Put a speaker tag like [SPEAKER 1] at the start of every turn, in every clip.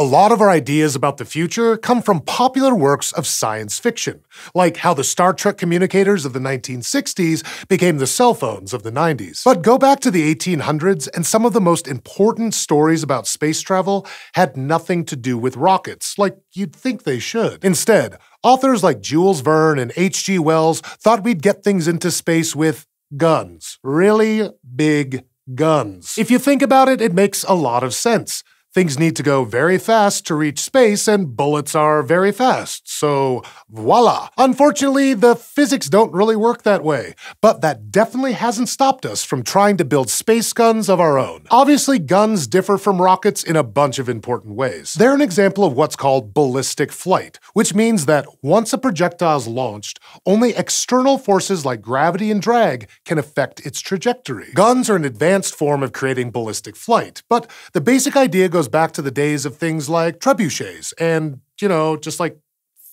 [SPEAKER 1] A lot of our ideas about the future come from popular works of science fiction, like how the Star Trek communicators of the 1960s became the cell phones of the 90s. But go back to the 1800s, and some of the most important stories about space travel had nothing to do with rockets, like you'd think they should. Instead, authors like Jules Verne and H.G. Wells thought we'd get things into space with guns. Really big guns. If you think about it, it makes a lot of sense. Things need to go very fast to reach space, and bullets are very fast. So, voila. Unfortunately, the physics don't really work that way. But that definitely hasn't stopped us from trying to build space guns of our own. Obviously, guns differ from rockets in a bunch of important ways. They're an example of what's called ballistic flight, which means that once a projectile is launched, only external forces like gravity and drag can affect its trajectory. Guns are an advanced form of creating ballistic flight, but the basic idea goes goes back to the days of things like trebuchets and, you know, just like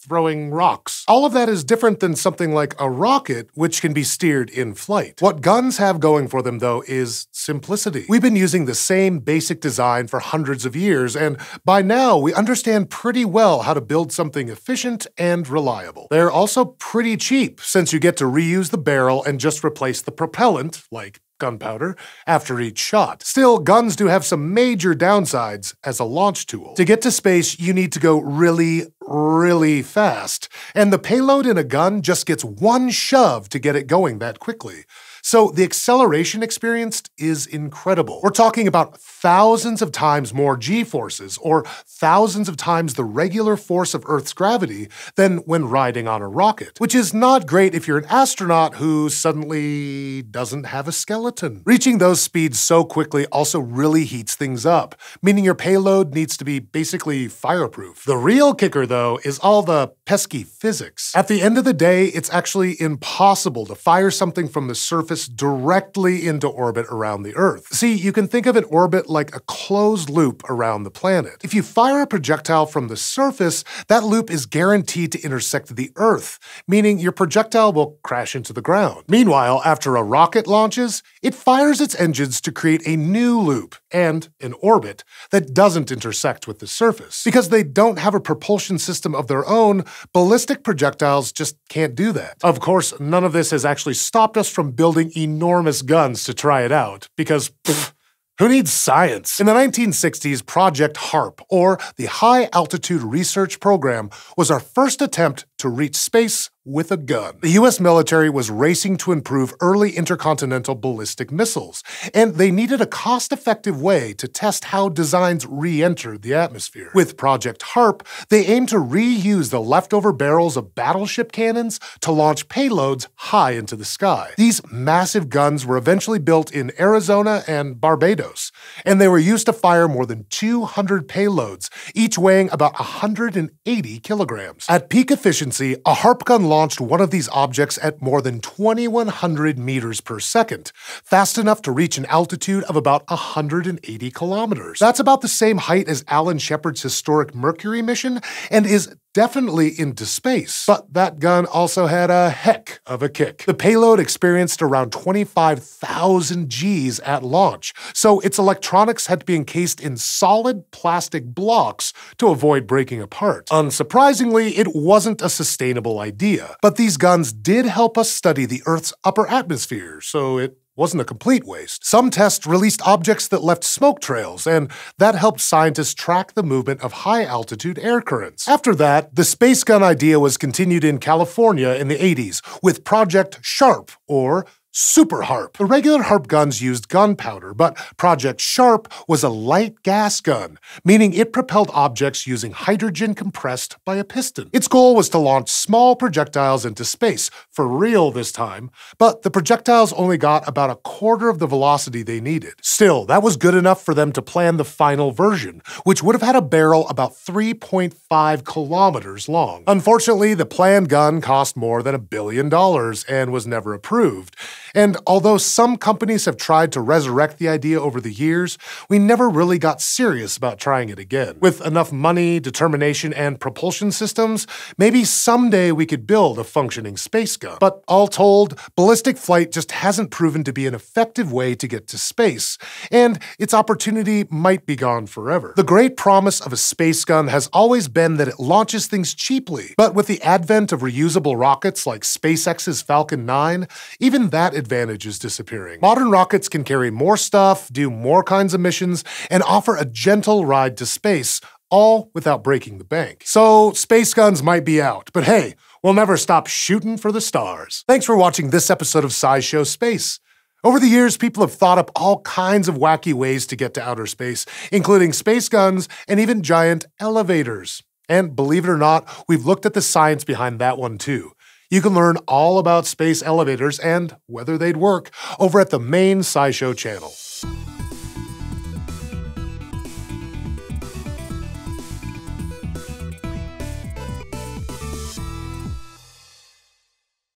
[SPEAKER 1] throwing rocks. All of that is different than something like a rocket, which can be steered in flight. What guns have going for them, though, is simplicity. We've been using the same basic design for hundreds of years, and by now we understand pretty well how to build something efficient and reliable. They're also pretty cheap, since you get to reuse the barrel and just replace the propellant, like gunpowder, after each shot. Still, guns do have some major downsides as a launch tool. To get to space, you need to go really, really fast, and the payload in a gun just gets one shove to get it going that quickly. So the acceleration experienced is incredible. We're talking about thousands of times more g-forces, or thousands of times the regular force of Earth's gravity than when riding on a rocket, which is not great if you're an astronaut who suddenly doesn't have a skeleton. Reaching those speeds so quickly also really heats things up, meaning your payload needs to be basically fireproof. The real kicker, though, though, is all the pesky physics. At the end of the day, it's actually impossible to fire something from the surface directly into orbit around the Earth. See, you can think of an orbit like a closed loop around the planet. If you fire a projectile from the surface, that loop is guaranteed to intersect the Earth, meaning your projectile will crash into the ground. Meanwhile, after a rocket launches, it fires its engines to create a new loop and an orbit that doesn't intersect with the surface. Because they don't have a propulsion system of their own, ballistic projectiles just can't do that. Of course, none of this has actually stopped us from building enormous guns to try it out, because pff, who needs science? In the 1960s, Project HARP, or the High Altitude Research Program, was our first attempt to reach space with a gun. The US military was racing to improve early intercontinental ballistic missiles, and they needed a cost effective way to test how designs re entered the atmosphere. With Project HARP, they aimed to reuse the leftover barrels of battleship cannons to launch payloads high into the sky. These massive guns were eventually built in Arizona and Barbados, and they were used to fire more than 200 payloads, each weighing about 180 kilograms. At peak efficiency, efficiency, a gun launched one of these objects at more than 2100 meters per second, fast enough to reach an altitude of about 180 kilometers. That's about the same height as Alan Shepard's historic Mercury mission and is definitely into space. But that gun also had a heck of a kick. The payload experienced around 25,000 Gs at launch, so its electronics had to be encased in solid plastic blocks to avoid breaking apart. Unsurprisingly, it wasn't a sustainable idea, but these guns did help us study the Earth's upper atmosphere, so it wasn't a complete waste. Some tests released objects that left smoke trails, and that helped scientists track the movement of high-altitude air currents. After that, the space gun idea was continued in California in the 80s with Project SHARP, or Super Harp. The regular Harp guns used gunpowder, but Project Sharp was a light gas gun, meaning it propelled objects using hydrogen compressed by a piston. Its goal was to launch small projectiles into space, for real this time, but the projectiles only got about a quarter of the velocity they needed. Still, that was good enough for them to plan the final version, which would have had a barrel about 3.5 kilometers long. Unfortunately, the planned gun cost more than a billion dollars and was never approved. And although some companies have tried to resurrect the idea over the years, we never really got serious about trying it again. With enough money, determination, and propulsion systems, maybe someday we could build a functioning space gun. But all told, ballistic flight just hasn't proven to be an effective way to get to space, and its opportunity might be gone forever. The great promise of a space gun has always been that it launches things cheaply, but with the advent of reusable rockets like SpaceX's Falcon 9, even that advantage is disappearing. Modern rockets can carry more stuff, do more kinds of missions, and offer a gentle ride to space, all without breaking the bank. So, space guns might be out, but hey, we'll never stop shooting for the stars. Thanks for watching this episode of SciShow Space. Over the years, people have thought up all kinds of wacky ways to get to outer space, including space guns and even giant elevators. And believe it or not, we've looked at the science behind that one too. You can learn all about space elevators and whether they'd work over at the main SciShow channel.